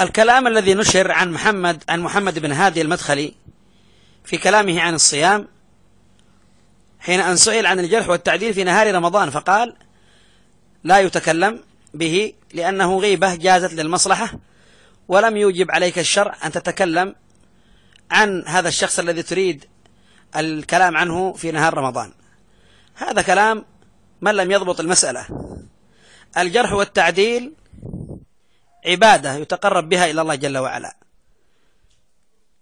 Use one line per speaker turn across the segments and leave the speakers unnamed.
الكلام الذي نشر عن محمد عن محمد بن هادي المدخلي في كلامه عن الصيام حين أن سئل عن الجرح والتعديل في نهار رمضان فقال لا يتكلم به لأنه غيبة جازت للمصلحة ولم يوجب عليك الشرع أن تتكلم عن هذا الشخص الذي تريد الكلام عنه في نهار رمضان هذا كلام من لم يضبط المسألة الجرح والتعديل عبادة يتقرب بها إلى الله جل وعلا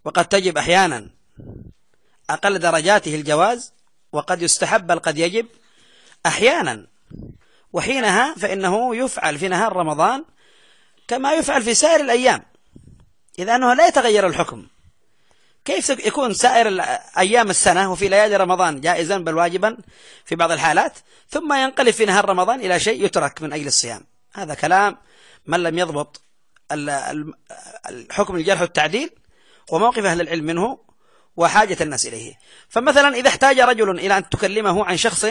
وقد تجب أحيانا أقل درجاته الجواز وقد يستحب بل قد يجب أحيانا وحينها فإنه يفعل في نهار رمضان كما يفعل في سائر الأيام إذا أنه لا يتغير الحكم كيف يكون سائر أيام السنة وفي ليالي رمضان جائزا بل واجبا في بعض الحالات ثم ينقلب في نهار رمضان إلى شيء يترك من أجل الصيام هذا كلام من لم يضبط الحكم الجرح والتعديل وموقف أهل العلم منه وحاجة الناس إليه فمثلا إذا احتاج رجل إلى أن تكلمه عن شخص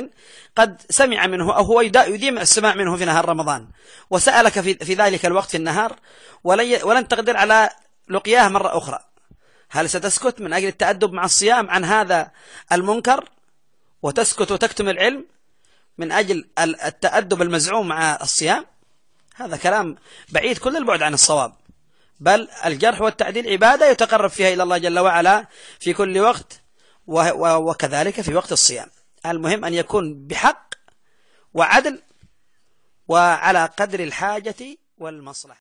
قد سمع منه أو هو يديم السماع منه في نهار رمضان وسألك في ذلك الوقت في النهار ولن تقدر على لقياه مرة أخرى هل ستسكت من أجل التأدب مع الصيام عن هذا المنكر وتسكت وتكتم العلم من أجل التأدب المزعوم مع الصيام هذا كلام بعيد كل البعد عن الصواب بل الجرح والتعديل عبادة يتقرب فيها إلى الله جل وعلا في كل وقت وكذلك في وقت الصيام المهم أن يكون بحق وعدل وعلى قدر الحاجة والمصلحة